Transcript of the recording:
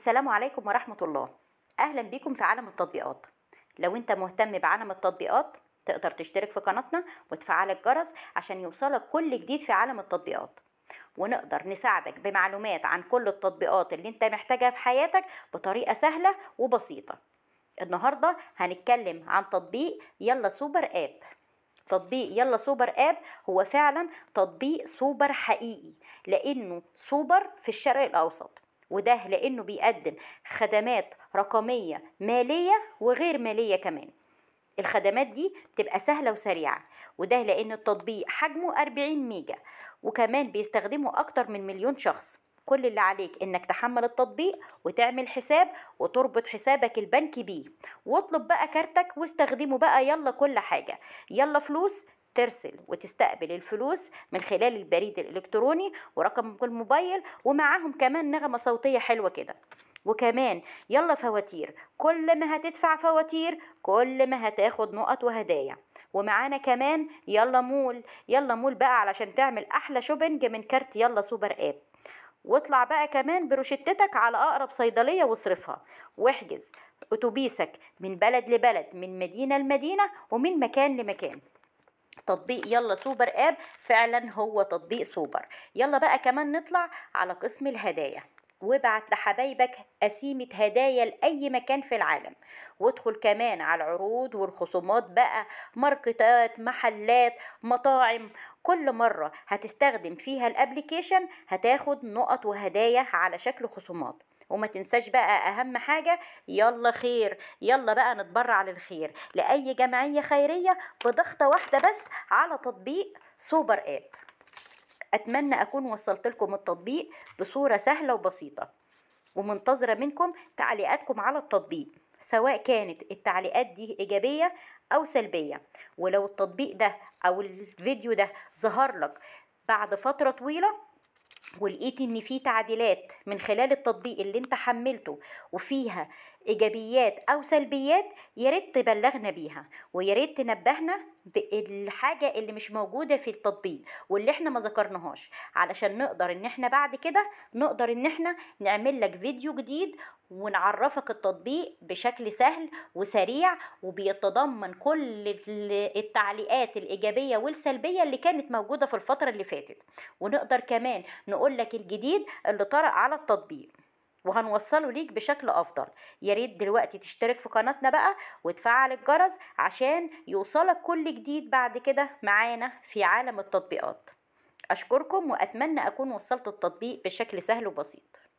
السلام عليكم ورحمة الله أهلا بيكم في عالم التطبيقات لو أنت مهتم بعالم التطبيقات تقدر تشترك في قناتنا وتفعل الجرس عشان يوصلك كل جديد في عالم التطبيقات ونقدر نساعدك بمعلومات عن كل التطبيقات اللي انت محتاجها في حياتك بطريقة سهلة وبسيطة النهاردة هنتكلم عن تطبيق يلا سوبر اب تطبيق يلا سوبر اب هو فعلا تطبيق سوبر حقيقي لانه سوبر في الشرق الاوسط وده لأنه بيقدم خدمات رقمية مالية وغير مالية كمان الخدمات دي بتبقى سهلة وسريعة وده لأن التطبيق حجمه 40 ميجا وكمان بيستخدمه أكتر من مليون شخص كل اللي عليك انك تحمل التطبيق وتعمل حساب وتربط حسابك البنكي بيه واطلب بقى كارتك واستخدمه بقى يلا كل حاجة يلا فلوس ترسل وتستقبل الفلوس من خلال البريد الالكتروني ورقم الموبايل ومعاهم كمان نغمه صوتيه حلوه كده وكمان يلا فواتير كل ما هتدفع فواتير كل ما هتاخد نقط وهدايا ومعانا كمان يلا مول يلا مول بقى علشان تعمل احلى شوبنج من كارت يلا سوبر اب واطلع بقى كمان بروشتتك على اقرب صيدليه واصرفها واحجز اتوبيسك من بلد لبلد من مدينه لمدينه ومن مكان لمكان تطبيق يلا سوبر اب فعلا هو تطبيق سوبر يلا بقى كمان نطلع على قسم الهدايا وابعت لحبايبك قسيمة هدايا لأي مكان في العالم وادخل كمان على العروض والخصومات بقى ماركتات محلات مطاعم كل مرة هتستخدم فيها الابليكيشن هتاخد نقط وهدايا على شكل خصومات وما تنساش بقى اهم حاجه يلا خير يلا بقى نتبرع للخير لاي جمعيه خيريه بضغطه واحده بس على تطبيق سوبر اب اتمنى اكون وصلت لكم التطبيق بصوره سهله وبسيطه ومنتظره منكم تعليقاتكم على التطبيق سواء كانت التعليقات دي ايجابيه او سلبيه ولو التطبيق ده او الفيديو ده ظهر لك بعد فتره طويله ولقيتي ان في تعديلات من خلال التطبيق اللي انت حملته وفيها ايجابيات او سلبيات يا ريت تبلغنا بيها ويا ريت تنبهنا بالحاجه اللي مش موجوده في التطبيق واللي احنا ما ذكرناهاش علشان نقدر ان احنا بعد كده نقدر ان احنا نعمل لك فيديو جديد ونعرفك التطبيق بشكل سهل وسريع وبيتضمن كل التعليقات الايجابيه والسلبيه اللي كانت موجوده في الفتره اللي فاتت ونقدر كمان نقول لك الجديد اللي طرأ على التطبيق وهنوصله ليك بشكل افضل ياريت دلوقتي تشترك في قناتنا بقى وتفعل الجرس عشان يوصلك كل جديد بعد كده معانا في عالم التطبيقات اشكركم واتمنى اكون وصلت التطبيق بشكل سهل وبسيط